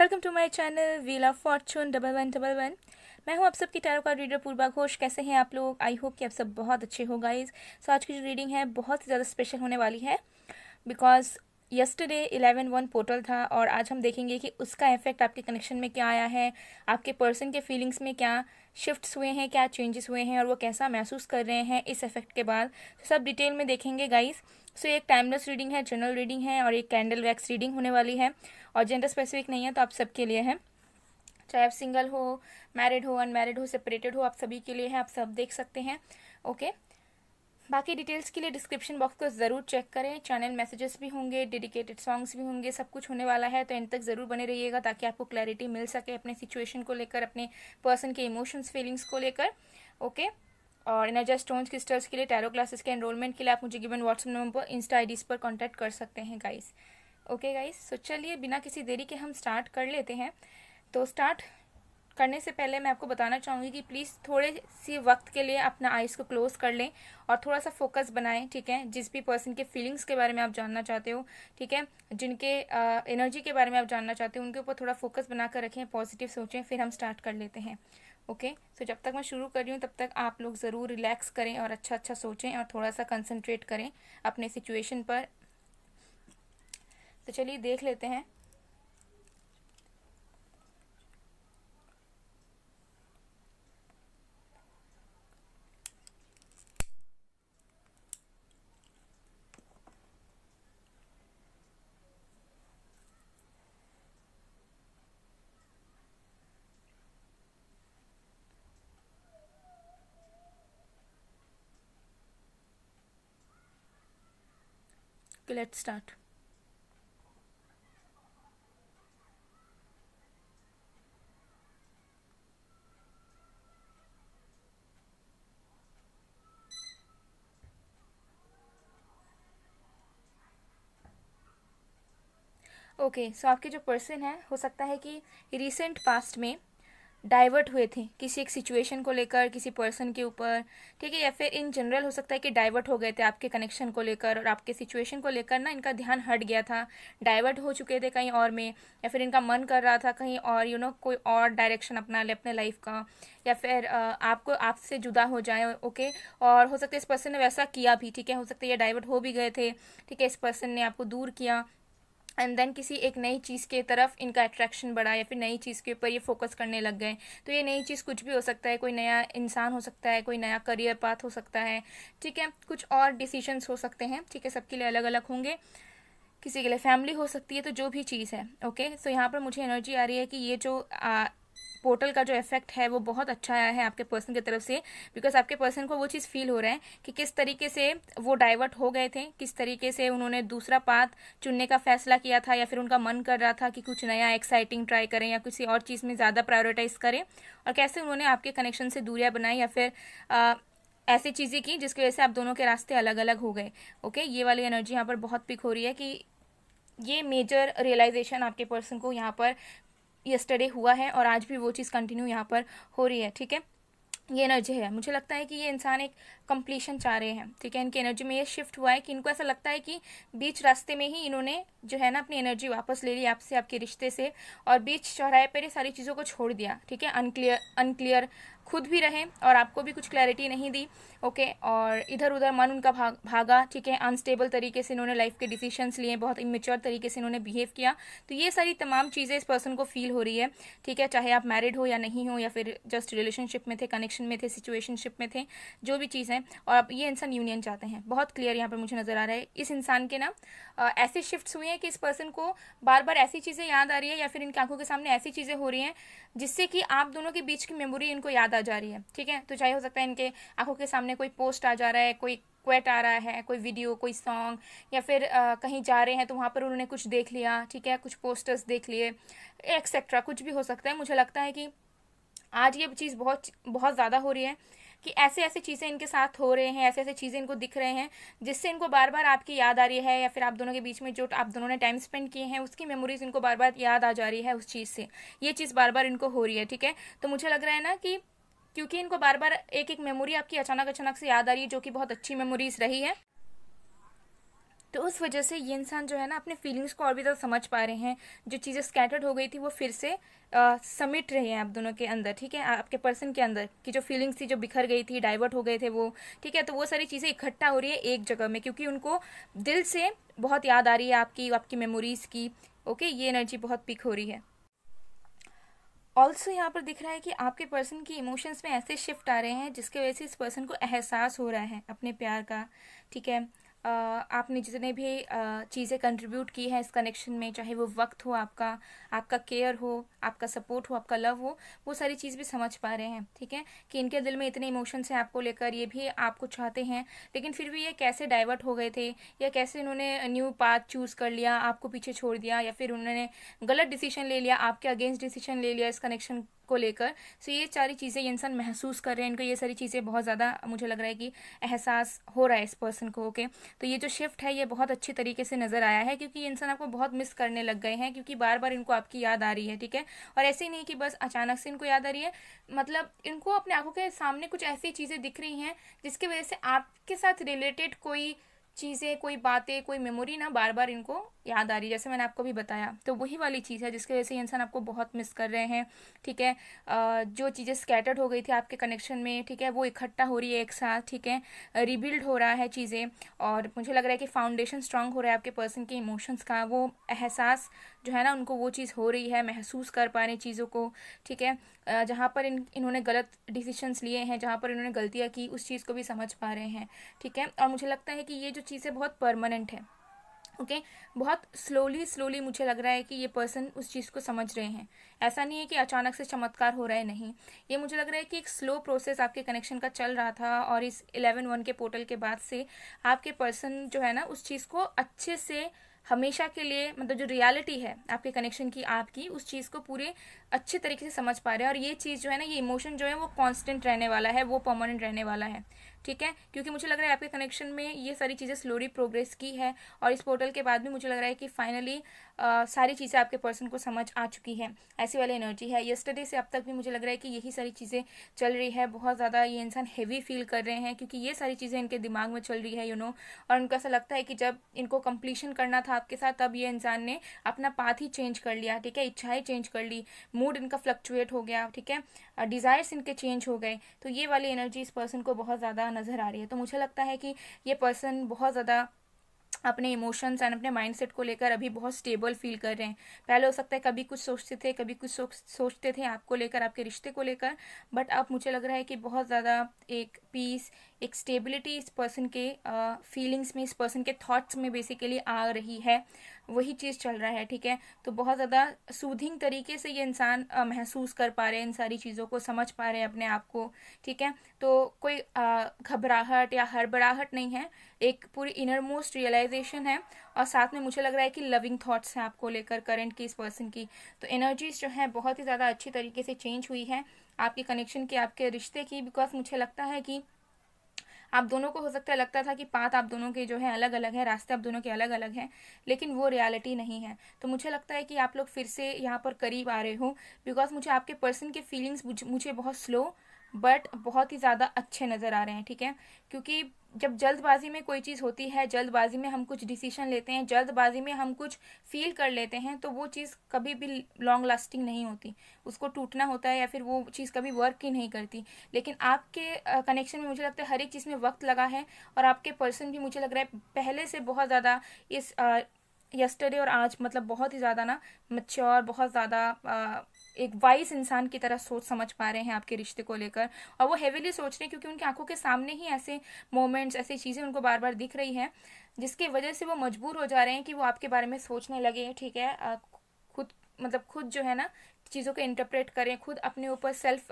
Welcome to my channel wheel of fortune double one double one मैं हूं आप सबकी tarot card reader Purva Ghosh कैसे हैं आप लोग आई होप कि आप सब बहुत अच्छे हो गाइज सो so, आज की जो रीडिंग है बहुत ही ज़्यादा स्पेशल होने वाली है because yesterday eleven one portal था और आज हम देखेंगे कि उसका इफेक्ट आपके कनेक्शन में क्या आया है आपके पर्सन के फीलिंग्स में क्या शिफ्ट्स हुए हैं क्या चेंजेस हुए हैं और वो कैसा महसूस कर रहे हैं इस इफेक्ट के बाद तो सब डिटेल में देखेंगे गाइस सो so, एक टाइमलेस रीडिंग है जनरल रीडिंग है और एक कैंडल वैक्स रीडिंग होने वाली है और जेंडर स्पेसिफिक नहीं है तो आप सबके लिए है चाहे आप सिंगल हो मैरिड हो अनमेरिड हो सेपरेटेड हो आप सभी के लिए है आप सब देख सकते हैं ओके okay? बाकी डिटेल्स के लिए डिस्क्रिप्शन बॉक्स को ज़रूर चेक करें चैनल मैसेजेस भी होंगे डेडिकेटेड सॉन्ग्स भी होंगे सब कुछ होने वाला है तो इन तक ज़रूर बने रहिएगा ताकि आपको क्लैरिटी मिल सके अपने सिचुएशन को लेकर अपने पर्सन के इमोशंस फीलिंग्स को लेकर ओके और एनर्जा स्टोन्स क्रिस्टल्स के लिए टैरो क्लासेस के एनरोलमेंट के लिए आप मुझे गिवन व्हाट्सअप नंबर पर इंस्टा डीज़ पर कॉन्टैक्ट कर सकते हैं गाइस ओके गाइस सो चलिए बिना किसी देरी के हम स्टार्ट कर लेते हैं तो स्टार्ट करने से पहले मैं आपको बताना चाहूँगी कि प्लीज़ थोड़े सी वक्त के लिए अपना आइज़ को क्लोज़ कर लें और थोड़ा सा फोकस बनाएं ठीक है जिस भी पर्सन के फीलिंग्स के बारे में आप जानना चाहते हो ठीक है जिनके एनर्जी के बारे में आप जानना चाहते हो उनके ऊपर थोड़ा फोकस बना कर रखें पॉजिटिव सोचें फिर हम स्टार्ट कर लेते हैं ओके okay? सो so, जब तक मैं शुरू कर रही हूँ तब तक आप लोग ज़रूर रिलैक्स करें और अच्छा अच्छा सोचें और थोड़ा सा कंसंट्रेट करें अपने सिचुएशन पर तो चलिए देख लेते हैं okay let's start okay okay, so so आपके जो पर्सन है हो सकता है कि रिसेंट पास्ट में डाइवर्ट हुए थे किसी एक सिचुएशन को लेकर किसी पर्सन के ऊपर ठीक है या फिर इन जनरल हो सकता है कि डाइवर्ट हो गए थे आपके कनेक्शन को लेकर और आपके सिचुएशन को लेकर ना इनका ध्यान हट गया था डाइवर्ट हो चुके थे कहीं और में या फिर इनका मन कर रहा था कहीं और यू you नो know, कोई और डायरेक्शन अपना ले अपने लाइफ का या फिर आपको आपसे जुदा हो जाए ओके और हो सकता है इस पर्सन ने वैसा किया भी ठीक है हो सकता है ये डाइवर्ट हो भी गए थे ठीक है इस पर्सन ने आपको दूर किया एंड देन किसी एक नई चीज़ के तरफ इनका अट्रैक्शन बढ़ा या फिर नई चीज़ के ऊपर ये फोकस करने लग गए तो ये नई चीज़ कुछ भी हो सकता है कोई नया इंसान हो सकता है कोई नया करियर पाथ हो सकता है ठीक है कुछ और डिसीजंस हो सकते हैं ठीक है सबके लिए अलग अलग होंगे किसी के लिए फैमिली हो सकती है तो जो भी चीज़ है ओके सो so, यहाँ पर मुझे एनर्जी आ रही है कि ये जो पोर्टल का जो इफेक्ट है वो बहुत अच्छा आया है आपके पर्सन की तरफ से बिकॉज आपके पर्सन को वो चीज़ फील हो रहा है कि किस तरीके से वो डाइवर्ट हो गए थे किस तरीके से उन्होंने दूसरा पाथ चुनने का फैसला किया था या फिर उनका मन कर रहा था कि कुछ नया एक्साइटिंग ट्राई करें या किसी और चीज़ में ज़्यादा प्रायोरिटाइज करें और कैसे उन्होंने आपके कनेक्शन से दूरियाँ बनाई या फिर आ, ऐसी चीज़ें की जिसकी वजह से आप दोनों के रास्ते अलग अलग हो गए ओके ये वाली एनर्जी यहाँ पर बहुत पिक हो रही है कि ये मेजर रियलाइजेशन आपके पर्सन को यहाँ पर यस्टरडे हुआ है और आज भी वो चीज़ कंटिन्यू यहाँ पर हो रही है ठीक है ये एनर्जी है मुझे लगता है कि ये इंसान एक कंप्लीशन चाह रहे हैं ठीक है इनकी एनर्जी में ये शिफ्ट हुआ है कि इनको ऐसा लगता है कि बीच रास्ते में ही इन्होंने जो है ना अपनी एनर्जी वापस ले ली आपसे आपके रिश्ते से और बीच चौराहे पर ये सारी चीज़ों को छोड़ दिया ठीक है अनक्लियर अनक्लियर खुद भी रहे और आपको भी कुछ क्लैरिटी नहीं दी ओके और इधर उधर मन उनका भाग, भागा ठीक है अनस्टेबल तरीके से इन्होंने लाइफ के डिसीशंस लिए बहुत इमेच्योर तरीके से इन्होंने बिहेव किया तो ये सारी तमाम चीज़ें इस पर्सन को फील हो रही है ठीक है चाहे आप मैरिड हो या नहीं हो या फिर जस्ट रिलेशनशिप में थे कनेक्शन में थे सिचुएशनशिप में थे जो भी चीज़ हैं और अब ये इंसान यूनियन चाहते हैं बहुत क्लियर यहाँ पर मुझे नज़र आ रहा है इस इंसान के ना ऐसे शिफ्ट हुए हैं कि इस पर्सन को बार बार ऐसी चीज़ें याद आ रही है या फिर इनकी आंखों के सामने ऐसी चीज़ें हो रही हैं जिससे कि आप दोनों के बीच की मेमोरी इनको याद आ आ जा रही है ठीक है तो चाहे हो सकता है इनके आंखों के सामने कोई पोस्ट आ जा रहा है कोई क्वेट आ रहा है कोई वीडियो कोई सॉन्ग या फिर आ, कहीं जा रहे हैं तो वहाँ पर उन्होंने कुछ देख लिया ठीक है कुछ पोस्टर्स देख लिए एक्सेट्रा कुछ भी हो सकता है मुझे लगता है कि आज ये चीज़ बहुत बहुत ज़्यादा हो रही है कि ऐसे ऐसे चीज़ें इनके साथ हो रहे हैं ऐसे ऐसे चीज़ें इनको दिख रहे हैं जिससे इनको बार बार आपकी याद आ रही है या फिर आप दोनों के बीच में जो आप दोनों ने टाइम स्पेंड किए हैं उसकी मेमोरीज इनको बार बार याद आ जा रही है उस चीज़ से ये चीज़ बार बार इनको हो रही है ठीक है तो मुझे लग रहा है ना कि क्योंकि इनको बार बार एक एक मेमोरी आपकी अचानक अचानक से याद आ रही है जो कि बहुत अच्छी मेमोरीज रही है तो उस वजह से ये इंसान जो है ना अपने फीलिंग्स को और भी ज़्यादा समझ पा रहे हैं जो चीज़ें स्कैटर्ड हो गई थी वो फिर से समिट रहे हैं आप दोनों के अंदर ठीक है आपके पर्सन के अंदर कि जो फीलिंग्स थी जो बिखर गई थी डाइवर्ट हो गए थे वो ठीक है तो वो सारी चीज़ें इकट्ठा हो रही है एक जगह में क्योंकि उनको दिल से बहुत याद आ रही है आपकी आपकी मेमोरीज़ की ओके ये एनर्जी बहुत पिक हो रही है ऑल्सो यहाँ पर दिख रहा है कि आपके पर्सन की इमोशंस में ऐसे शिफ्ट आ रहे हैं जिसके वजह से इस पर्सन को एहसास हो रहा है अपने प्यार का ठीक है आपने जितने भी चीज़ें कंट्रीब्यूट की हैं इस कनेक्शन में चाहे वो वक्त हो आपका आपका केयर हो आपका सपोर्ट हो आपका लव हो वो सारी चीज़ भी समझ पा रहे हैं ठीक है कि इनके दिल में इतने इमोशंस हैं आपको लेकर ये भी आपको चाहते हैं लेकिन फिर भी ये कैसे डाइवर्ट हो गए थे या कैसे इन्होंने न्यू पाथ चूज़ कर लिया आपको पीछे छोड़ दिया या फिर उन्होंने गलत डिसीजन ले लिया आपके अगेंस्ट डिसीजन ले लिया इस कनेक्शन को लेकर सो ये सारी चीज़ें ये इंसान महसूस कर रहे हैं इनको ये सारी चीज़ें बहुत ज़्यादा मुझे लग रहा है कि एहसास हो रहा है इस पर्सन को ओके तो ये जो शिफ्ट है ये बहुत अच्छी तरीके से नज़र आया है क्योंकि इंसान आपको बहुत मिस करने लग गए हैं क्योंकि बार बार इनको आपकी याद आ रही है ठीक है और ऐसे ही नहीं कि बस अचानक से इनको याद आ रही है मतलब इनको अपने आंखों के सामने कुछ ऐसी चीज़ें दिख रही हैं जिसकी वजह से आपके साथ रिलेटेड कोई चीज़ें कोई बातें कोई मेमोरी ना बार बार इनको याद आ रही है जैसे मैंने आपको भी बताया तो वही वाली चीज़ है जिसकी वजह से इंसान आपको बहुत मिस कर रहे हैं ठीक है आ, जो चीज़ें स्कैटर्ड हो गई थी आपके कनेक्शन में ठीक है वो इकट्ठा हो रही है एक साथ ठीक है रिबिल्ड हो रहा है चीज़ें और मुझे लग रहा है कि फाउंडेशन स्ट्रांग हो रहा है आपके पर्सन के इमोशंस का वो एहसास जो है ना उनको वो चीज़ हो रही है महसूस कर पा रहे हैं चीज़ों को ठीक है जहाँ पर इन इन्होंने गलत डिसीशंस लिए हैं जहाँ पर इन्होंने गलतियाँ की उस चीज़ को भी समझ पा रहे हैं ठीक है और मुझे लगता है कि ये जो चीज़ें बहुत परमानेंट है ओके okay? बहुत स्लोली स्लोली मुझे लग रहा है कि ये पर्सन उस चीज़ को समझ रहे हैं ऐसा नहीं है कि अचानक से चमत्कार हो रहा है नहीं ये मुझे लग रहा है कि एक स्लो प्रोसेस आपके कनेक्शन का चल रहा था और इस एलेवन वन के पोर्टल के बाद से आपके पर्सन जो है ना उस चीज़ को अच्छे से हमेशा के लिए मतलब जो रियलिटी है आपके कनेक्शन की आपकी उस चीज़ को पूरे अच्छे तरीके से समझ पा रहे हैं और ये चीज़ जो है ना ये इमोशन जो है वो कांस्टेंट रहने वाला है वो परमानेंट रहने वाला है ठीक है क्योंकि मुझे लग रहा है आपके कनेक्शन में ये सारी चीज़ें स्लोली प्रोग्रेस की है और इस पोर्टल के बाद भी मुझे लग रहा है कि फाइनली आ, सारी चीज़ें आपके पर्सन को समझ आ चुकी है ऐसी वाली एनर्जी है येस्टडे से अब तक भी मुझे लग रहा है कि यही सारी चीज़ें चल रही है बहुत ज़्यादा ये इंसान हैवी फील कर रहे हैं क्योंकि ये सारी चीज़ें इनके दिमाग में चल रही है यू नो और उनको ऐसा लगता है कि जब इनको कंप्लीशन करना था आपके साथ तब ये इंसान ने अपना पाथ ही चेंज कर लिया ठीक है इच्छाएँ चेंज कर ली मूड इनका फ्लक्चुएट हो गया ठीक है डिज़ायर्स इनके चेंज हो गए तो ये वाली एनर्जी इस पर्सन को बहुत ज़्यादा नज़र आ रही है तो मुझे लगता है कि ये पर्सन बहुत ज़्यादा अपने इमोशंस एंड अपने माइंडसेट को लेकर अभी बहुत स्टेबल फील कर रहे हैं पहले हो सकता है कभी कुछ सोचते थे कभी कुछ सोचते थे आपको लेकर आपके रिश्ते को लेकर बट अब मुझे लग रहा है कि बहुत ज़्यादा एक पीस एक स्टेबिलिटी इस पर्सन के फीलिंग्स uh, में इस पर्सन के थॉट्स में बेसिकली आ रही है वही चीज़ चल रहा है ठीक है तो बहुत ज़्यादा सूदिंग तरीके से ये इंसान महसूस कर पा रहे हैं इन सारी चीज़ों को समझ पा रहे हैं अपने आप को ठीक है तो कोई घबराहट या हड़बड़ाहट नहीं है एक पूरी इनर मोस्ट रियलाइजेशन है और साथ में मुझे लग रहा है कि लविंग थाट्स हैं आपको लेकर करेंट की इस पर्सन की तो एनर्जीज जो है बहुत ही ज़्यादा अच्छी तरीके से चेंज हुई है आपके कनेक्शन की आपके रिश्ते की बिकॉज मुझे लगता है कि आप दोनों को हो सकता है लगता था कि पात आप दोनों के जो है अलग अलग है रास्ते आप दोनों के अलग अलग हैं लेकिन वो रियलिटी नहीं है तो मुझे लगता है कि आप लोग फिर से यहाँ पर करीब आ रहे हो बिकॉज मुझे आपके पर्सन के फीलिंग्स मुझे बहुत स्लो बट बहुत ही ज़्यादा अच्छे नज़र आ रहे हैं ठीक है क्योंकि जब जल्दबाजी में कोई चीज़ होती है जल्दबाजी में हम कुछ डिसीजन लेते हैं जल्दबाजी में हम कुछ फील कर लेते हैं तो वो चीज़ कभी भी लॉन्ग लास्टिंग नहीं होती उसको टूटना होता है या फिर वो चीज़ कभी वर्क ही नहीं करती लेकिन आपके कनेक्शन में मुझे लगता है हर एक चीज़ में वक्त लगा है और आपके पर्सन भी मुझे लग रहा है पहले से बहुत ज़्यादा इस यस्टरडे और आज मतलब बहुत ही ज़्यादा ना मच्योर बहुत ज़्यादा एक वाइज इंसान की तरह सोच समझ पा रहे हैं आपके रिश्ते को लेकर और वो हैवीली सोच रहे हैं क्योंकि उनकी आंखों के सामने ही ऐसे मोमेंट्स ऐसी चीज़ें उनको बार बार दिख रही हैं जिसकी वजह से वो मजबूर हो जा रहे हैं कि वो आपके बारे में सोचने लगे ठीक है खुद मतलब खुद जो है ना चीज़ों को इंटरप्रेट करें खुद अपने ऊपर सेल्फ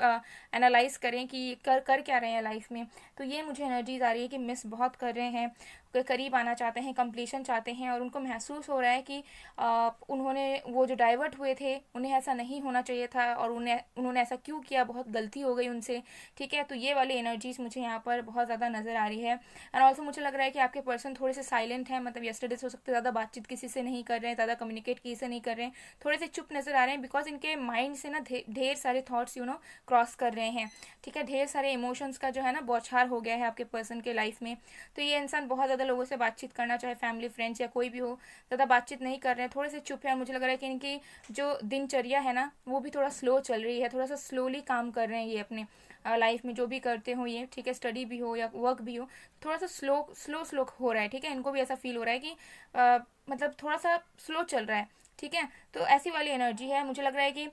एनालाइज करें कि कर कर क्या रहे हैं लाइफ में तो ये मुझे एनर्जीज आ रही है कि मिस बहुत कर रहे हैं के करीब आना चाहते हैं कंप्लीशन चाहते हैं और उनको महसूस हो रहा है कि आ, उन्होंने वो जो डाइवर्ट हुए थे उन्हें ऐसा नहीं होना चाहिए था और उन्हें उन्होंने ऐसा क्यों किया बहुत गलती हो गई उनसे ठीक है तो ये वाली एनर्जीज मुझे यहाँ पर बहुत ज़्यादा नज़र आ रही है एंड ऑल्सो मुझे लग रहा है कि आपके पर्सन थोड़े से साइलेंट हैं मतलब यस्टरडे से हो सकते ज़्यादा बातचीत किसी से नहीं कर रहे हैं ज़्यादा कम्युनिकेट किसी से नहीं कर रहे हैं थोड़े से चुप नज़र आ रहे हैं बिकॉज इनके माइंड से ना ढेर सारे थॉट्स यू नो क्रॉस कर रहे हैं ठीक है ढेर सारे इमोशंस का जो है ना बौछार हो गया है आपके पर्सन के लाइफ में तो ये इंसान बहुत ज़्यादा लोगों से बातचीत करना चाहे फैमिली फ्रेंड्स या कोई भी हो ज़्यादा बातचीत नहीं कर रहे हैं थोड़े से चुप है मुझे लग रहा है कि इनकी जो दिनचर्या है ना वो भी थोड़ा स्लो चल रही है थोड़ा सा स्लोली काम कर रहे हैं ये अपने लाइफ में जो भी करते हो ये ठीक है स्टडी भी हो या वर्क भी हो थोड़ा सा स्लो स्लो स्लो हो रहा है ठीक है इनको भी ऐसा फील हो रहा है कि आ, मतलब थोड़ा सा स्लो चल रहा है ठीक है तो ऐसी वाली एनर्जी है मुझे लग रहा है कि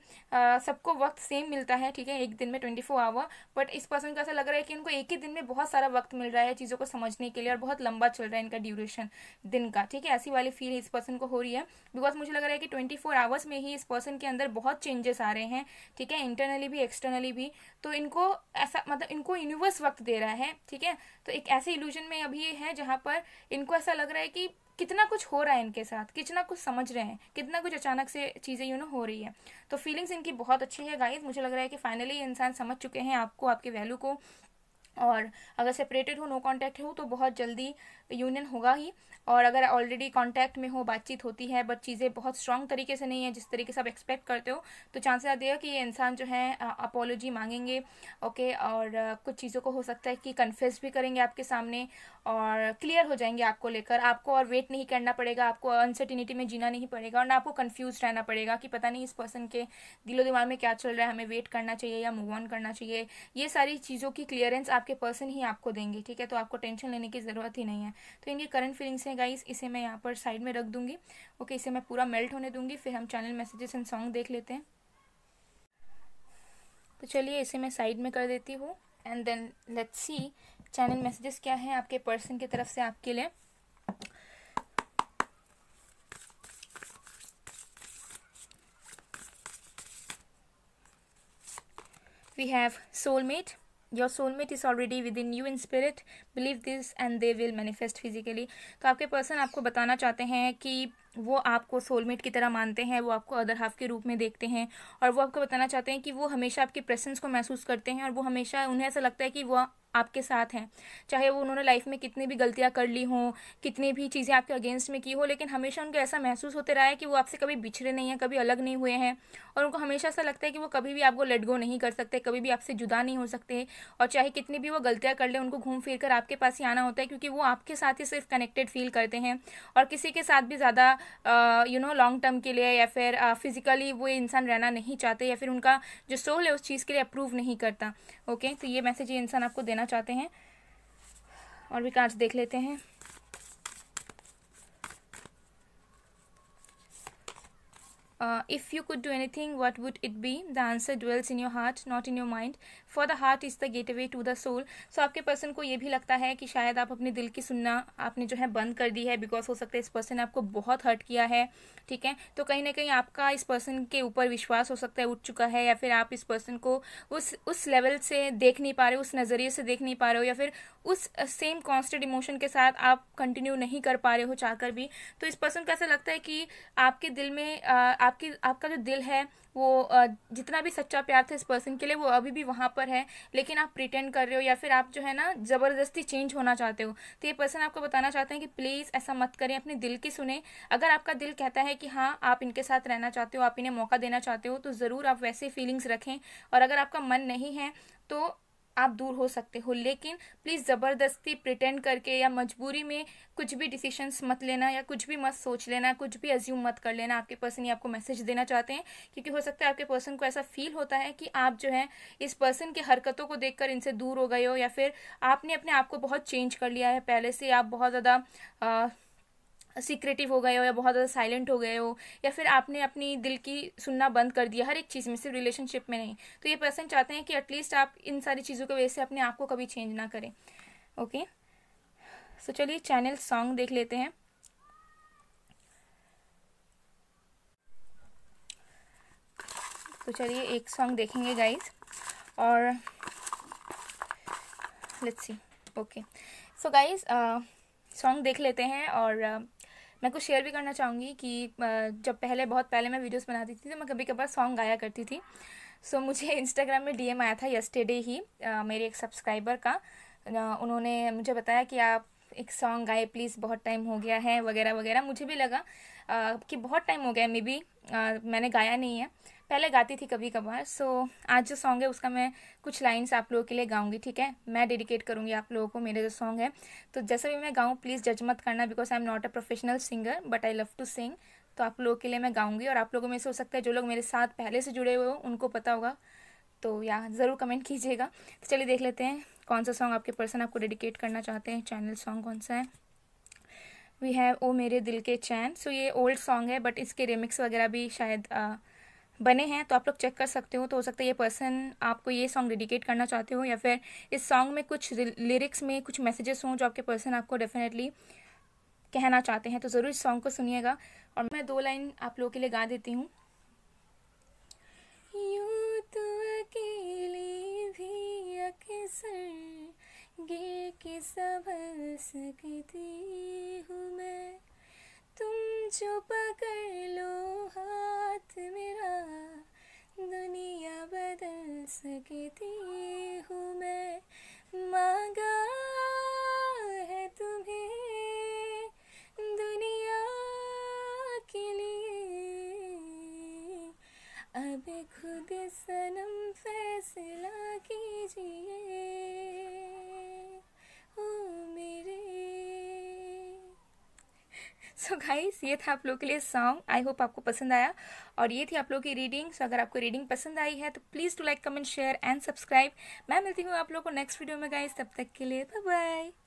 सबको वक्त सेम मिलता है ठीक है एक दिन में ट्वेंटी फोर आवर बट इस पर्सन को ऐसा लग रहा है कि उनको एक ही दिन में बहुत सारा वक्त मिल रहा है चीज़ों को समझने के लिए और बहुत लंबा चल रहा है इनका ड्यूरेशन दिन का ठीक है ऐसी वाली फील इस पर्सन को हो रही है बिकॉज मुझे लग रहा है कि ट्वेंटी फोर आवर्स में ही इस पर्सन के अंदर बहुत चेंजेस आ रहे हैं ठीक है इंटरनली भी एक्सटर्नली भी तो इनको ऐसा मतलब इनको यूनिवर्स वक्त दे रहा है ठीक है तो एक ऐसे इल्यूजन में अभी है जहाँ पर इनको ऐसा लग रहा है कि कितना कुछ हो रहा है इनके साथ कितना कुछ समझ रहे हैं कितना कुछ अचानक से चीज़ें यू नो हो रही है तो फीलिंग्स इनकी बहुत अच्छी है गाइज मुझे लग रहा है कि फाइनली इंसान समझ चुके हैं आपको आपके वैल्यू को और अगर सेपरेटेड हो नो कांटेक्ट हो तो बहुत जल्दी यूनियन होगा ही और अगर ऑलरेडी कांटेक्ट में हो बातचीत होती है बट चीज़ें बहुत स्ट्रांग तरीके से नहीं है जिस तरीके से आप एक्सपेक्ट करते हो तो चांसेस आते हैं कि ये इंसान जो है अपोलोजी मांगेंगे ओके और कुछ चीज़ों को हो सकता है कि कन्फेस भी करेंगे आपके सामने और क्लियर हो जाएंगे आपको लेकर आपको और वेट नहीं करना पड़ेगा आपको अनसर्टिनिटी में जीना नहीं पड़ेगा और ना आपको कन्फ्यूज रहना पड़ेगा कि पता नहीं इस पर्सन के दिलो दिमाग में क्या चल रहा है हमें वेट करना चाहिए या मूव ऑन करना चाहिए ये सारी चीज़ों की क्लियरेंस आप आपके पर्सन ही आपको देंगे ठीक है तो आपको टेंशन लेने की ज़रूरत ही नहीं है तो इनकी करंट फीलिंग्स हैं गाइस इसे मैं यहाँ पर साइड में रख दूंगी ओके इसे मैं पूरा मेल्ट होने दूंगी फिर हम चैनल मैसेजेस एंड सॉन्ग देख लेते हैं तो चलिए इसे मैं साइड में कर देती हूँ and then let's see channel messages क्या हैं आपके पर्सन की तरफ से आपके लिए we have soulmate your soulmate is already within you in spirit believe this and they will manifest physically तो आपके पर्सन आपको बताना चाहते हैं कि वो आपको सोलमेट की तरह मानते हैं वो आपको अदर हाफ के रूप में देखते हैं और वो आपको बताना चाहते हैं कि वो हमेशा आपके प्रेजेंस को महसूस करते हैं और वो हमेशा उन्हें ऐसा लगता है कि वो आपके साथ हैं चाहे वो उन्होंने लाइफ में कितनी भी गलतियाँ कर ली हों कितनी भी चीज़ें आपके अगेंस्ट में की हो लेकिन हमेशा उनको ऐसा महसूस होते रहा है कि वो आपसे कभी बिछड़े नहीं हैं कभी अलग नहीं हुए हैं और उनको हमेशा ऐसा लगता है कि वो कभी भी आपको लेट गो नहीं कर सकते कभी भी आपसे जुदा नहीं हो सकते और चाहे कितनी भी वो गलतियाँ कर लें उनको घूम फिर कर आपके पास ही आना होता है क्योंकि वो आपके साथ ही सिर्फ कनेक्टेड फील करते हैं और किसी के साथ भी ज़्यादा यू नो लॉन्ग टर्म के लिए या फिर फिज़िकली वो इंसान रहना नहीं चाहते या फिर उनका जो सोल है उस चीज़ के लिए अप्रूव नहीं करता ओके तो ये मैसेज ये इंसान आपको देना चाहते हैं और भी कार्ड्स देख लेते हैं Uh, if you could do anything, what would it be? The answer dwells in your heart, not in your mind. For the heart is the gateway to the soul so आपके person को ये भी लगता है कि शायद आप अपने दिल की सुनना आपने जो है बंद कर दी है बिकॉज हो सकता है इस पर्सन ने आपको बहुत हर्ट किया है ठीक है तो कहीं ना कहीं आपका इस पर्सन के ऊपर विश्वास हो सकता है उठ चुका है या फिर आप इस पर्सन को उस उस लेवल से देख नहीं पा रहे हो उस नज़रिए से देख नहीं पा रहे हो या फिर उस सेम कॉन्स्टेंट इमोशन के साथ आप कंटिन्यू नहीं कर पा रहे हो चाहकर भी तो इस पर्सन को ऐसा लगता है कि आपके दिल में आ, आपकी आपका जो दिल है वो जितना भी सच्चा प्यार था इस पर्सन के लिए वो अभी भी वहाँ पर है लेकिन आप प्रिटेंड कर रहे हो या फिर आप जो है ना ज़बरदस्ती चेंज होना चाहते हो तो ये पर्सन आपको बताना चाहते हैं कि प्लीज़ ऐसा मत करें अपने दिल की सुने अगर आपका दिल कहता है कि हाँ आप इनके साथ रहना चाहते हो आप इन्हें मौका देना चाहते हो तो ज़रूर आप वैसे फीलिंग्स रखें और अगर आपका मन नहीं है तो आप दूर हो सकते हो लेकिन प्लीज़ ज़बरदस्ती प्रिटेंड करके या मजबूरी में कुछ भी डिसीशंस मत लेना या कुछ भी मत सोच लेना कुछ भी अज्यूम मत कर लेना आपके पर्सन ये आपको मैसेज देना चाहते हैं क्योंकि हो सकता है आपके पर्सन को ऐसा फील होता है कि आप जो है इस पर्सन की हरकतों को देख इनसे दूर हो गए हो या फिर आपने अपने आप को बहुत चेंज कर लिया है पहले से आप बहुत ज़्यादा सीक्रेटिव हो गए हो या बहुत ज़्यादा साइलेंट हो गए हो या फिर आपने अपनी दिल की सुनना बंद कर दिया हर एक चीज़ में सिर्फ रिलेशनशिप में नहीं तो ये पर्सन चाहते हैं कि एटलीस्ट आप इन सारी चीज़ों की वजह से अपने आप को कभी चेंज ना करें ओके सो चलिए चैनल सॉन्ग देख लेते हैं तो चलिए एक सॉन्ग देखेंगे गाइज और let's see okay so guys song देख लेते हैं और मैं कुछ शेयर भी करना चाहूँगी कि जब पहले बहुत पहले मैं वीडियोस बनाती थी तो मैं कभी कभार सॉन्ग गाया करती थी सो so, मुझे इंस्टाग्राम में डीएम आया था यस्टरडे ही मेरे एक सब्सक्राइबर का उन्होंने मुझे बताया कि आप एक सॉन्ग गाए प्लीज़ बहुत टाइम हो गया है वगैरह वगैरह मुझे भी लगा कि बहुत टाइम हो गया है मे बी मैंने गाया नहीं है पहले गाती थी कभी कभार सो आज जो सॉन्ग है उसका मैं कुछ लाइन्स आप लोगों के लिए गाऊंगी ठीक है मैं डेडिकेट करूँगी आप लोगों को मेरे जो सॉन्ग है तो जैसे भी मैं गाऊँ प्लीज़ जज मत करना because I am not a professional singer but I love to sing तो आप लोगों के लिए मैं गाऊंगी और आप लोगों में से हो सकता है जो लोग मेरे साथ पहले से जुड़े हुए हो उनको पता होगा तो या ज़रूर कमेंट कीजिएगा तो चलिए देख लेते हैं कौन सा सॉन्ग आपके पर्सन आपको डेडिकेट करना चाहते हैं चैनल सॉन्ग कौन सा है वी हैव ओ मेरे दिल के चैन सो so, ये ओल्ड सॉन्ग है बट इसके रिमिक्स वगैरह भी शायद आ, बने हैं तो आप लोग चेक कर सकते हो तो हो सकता है ये पर्सन आपको ये सॉन्ग डेडिकेट करना चाहते हो या फिर इस सॉन्ग में कुछ लिरिक्स में कुछ मैसेजेस हों जो आपके पर्सन आपको डेफिनेटली कहना चाहते हैं तो ज़रूर इस सॉन्ग को सुनिएगा और मैं दो लाइन आप लोगों के लिए गा देती हूँ तो के सकती हूँ मैं तुम जो पकड़ लो हाथ मेरा दुनिया बदल सकती हूँ मैं मांगा है तुम्हें दुनिया के लिए अब खुद सनम फैसला कीजिए सो so गाइस ये था आप लोग के लिए सॉन्ग आई होप आपको पसंद आया और ये थी आप लोग की रीडिंग सो so अगर आपको रीडिंग पसंद आई है तो please to like comment share and subscribe मैं मिलती हूँ आप लोग को नेक्स्ट वीडियो में गाइस तब तक के लिए बाय बाय